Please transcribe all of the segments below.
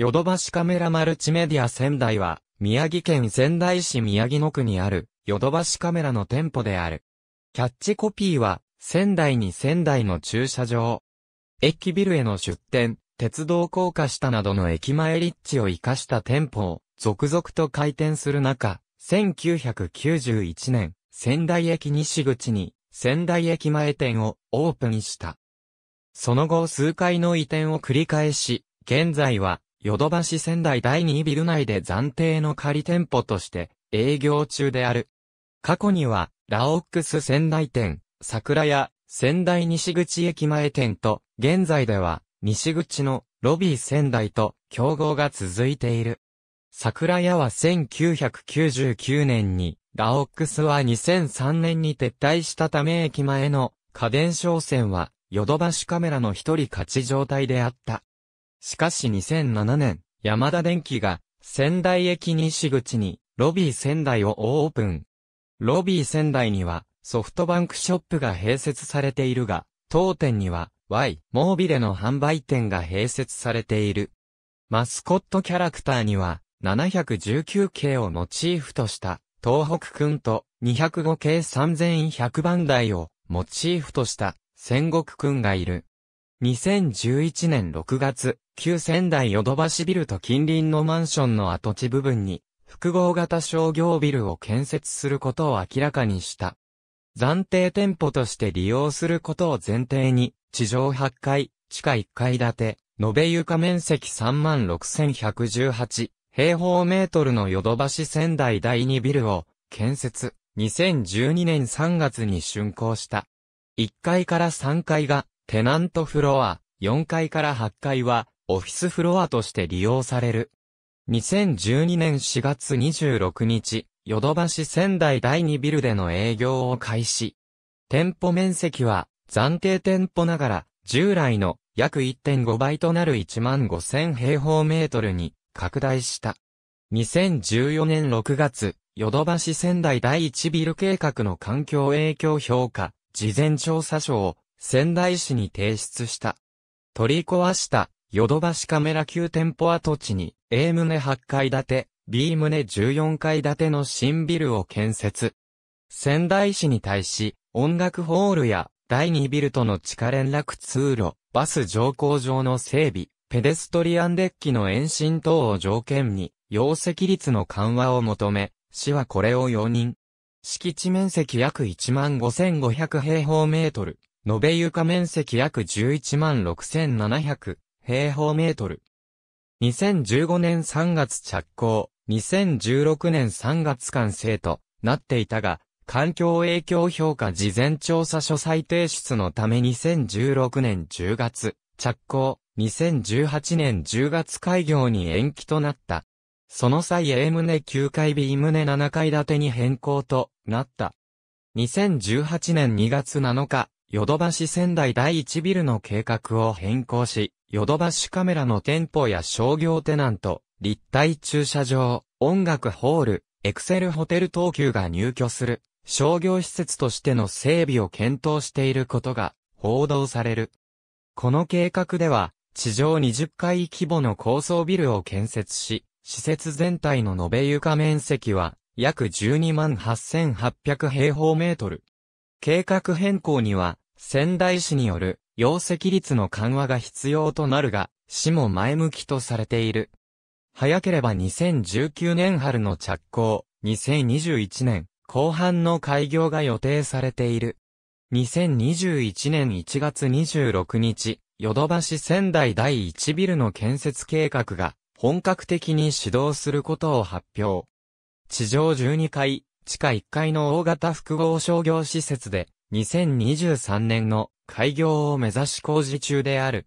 ヨドバシカメラマルチメディア仙台は、宮城県仙台市宮城野区にある、ヨドバシカメラの店舗である。キャッチコピーは、仙台に仙台の駐車場。駅ビルへの出店、鉄道高架下などの駅前立地を活かした店舗を、続々と開店する中、1991年、仙台駅西口に、仙台駅前店をオープンした。その後数回の移転を繰り返し、現在はヨドバシ仙台第2ビル内で暫定の仮店舗として営業中である。過去には、ラオックス仙台店、桜屋、仙台西口駅前店と、現在では、西口のロビー仙台と競合が続いている。桜屋は1999年に、ラオックスは2003年に撤退したため駅前の家電商船は、ヨドバシカメラの一人勝ち状態であった。しかし2007年、山田電機が仙台駅西口にロビー仙台をオープン。ロビー仙台にはソフトバンクショップが併設されているが、当店には Y、モービレの販売店が併設されている。マスコットキャラクターには719系をモチーフとした東北くんと205系3100番台をモチーフとした戦国くんがいる。2011年6月、旧仙台ヨドバシビルと近隣のマンションの跡地部分に、複合型商業ビルを建設することを明らかにした。暫定店舗として利用することを前提に、地上8階、地下1階建て、延べ床面積36,118平方メートルのヨドバシ仙台第2ビルを建設、2012年3月に竣工した。1階から3階がテナントフロア、4階から8階は、オフィスフロアとして利用される。2012年4月26日、ヨドバシ仙台第2ビルでの営業を開始。店舗面積は、暫定店舗ながら、従来の約1.5倍となる1万5000平方メートルに拡大した。2014年6月、ヨドバシ仙台第1ビル計画の環境影響評価、事前調査書を仙台市に提出した。取り壊したヨドバシカメラ級店舗跡地に A 棟8階建て、B 棟14階建ての新ビルを建設。仙台市に対し、音楽ホールや第2ビルとの地下連絡通路、バス乗降場の整備、ペデストリアンデッキの延伸等を条件に、容積率の緩和を求め、市はこれを容認。敷地面積約15,500平方メートル。延べ床面積約11万6700平方メートル。2015年3月着工、2016年3月完成となっていたが、環境影響評価事前調査書再提出のため2016年10月着工、2018年10月開業に延期となった。その際 A 棟9階 B 棟7階建てに変更となった。2018年2月7日、ヨドバシ仙台第一ビルの計画を変更し、ヨドバシカメラの店舗や商業テナント、立体駐車場、音楽ホール、エクセルホテル東急が入居する商業施設としての整備を検討していることが報道される。この計画では地上20階規模の高層ビルを建設し、施設全体の延べ床面積は約12万8800平方メートル。計画変更には仙台市による容積率の緩和が必要となるが、市も前向きとされている。早ければ2019年春の着工、2021年後半の開業が予定されている。2021年1月26日、ヨドバシ仙台第1ビルの建設計画が本格的に始動することを発表。地上12階、地下1階の大型複合商業施設で2023年の開業を目指し工事中である。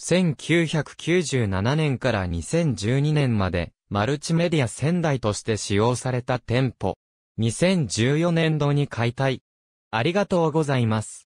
1997年から2012年までマルチメディア仙台として使用された店舗。2014年度に解体。ありがとうございます。